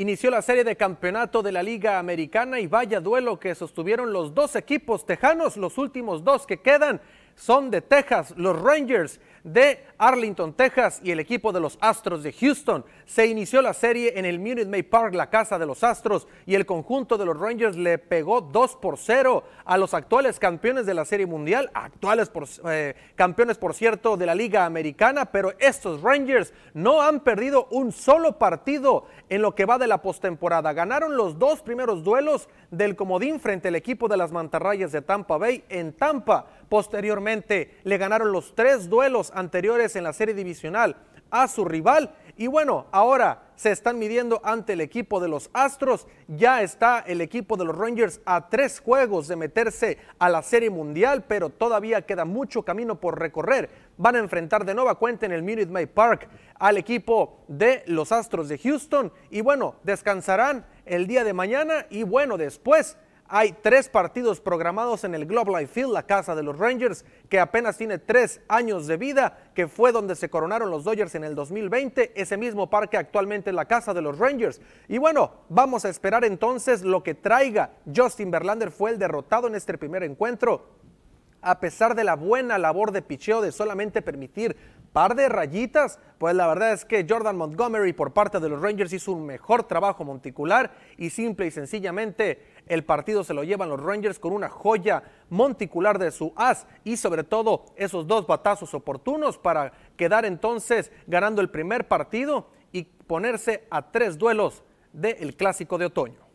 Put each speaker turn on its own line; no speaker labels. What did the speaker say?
inició la serie de campeonato de la Liga Americana y vaya duelo que sostuvieron los dos equipos tejanos, los últimos dos que quedan son de Texas, los Rangers de Arlington, Texas y el equipo de los Astros de Houston. Se inició la serie en el Munich May Park, la casa de los Astros, y el conjunto de los Rangers le pegó 2 por 0 a los actuales campeones de la Serie Mundial, actuales eh, campeones, por cierto, de la Liga Americana, pero estos Rangers no han perdido un solo partido en lo que va de la postemporada. Ganaron los dos primeros duelos del comodín frente al equipo de las Mantarrayas de Tampa Bay en Tampa. Posteriormente, le ganaron los tres duelos anteriores en la serie divisional a su rival. Y bueno, ahora se están midiendo ante el equipo de los Astros. Ya está el equipo de los Rangers a tres juegos de meterse a la Serie Mundial, pero todavía queda mucho camino por recorrer. Van a enfrentar de nueva cuenta en el Minute Maid Park al equipo de los Astros de Houston. Y bueno, descansarán el día de mañana y bueno, después hay tres partidos programados en el Globe Life Field, la casa de los Rangers, que apenas tiene tres años de vida, que fue donde se coronaron los Dodgers en el 2020. Ese mismo parque actualmente es la casa de los Rangers. Y bueno, vamos a esperar entonces lo que traiga. Justin Verlander fue el derrotado en este primer encuentro a pesar de la buena labor de picheo de solamente permitir par de rayitas, pues la verdad es que Jordan Montgomery por parte de los Rangers hizo un mejor trabajo monticular y simple y sencillamente el partido se lo llevan los Rangers con una joya monticular de su as y sobre todo esos dos batazos oportunos para quedar entonces ganando el primer partido y ponerse a tres duelos del clásico de otoño.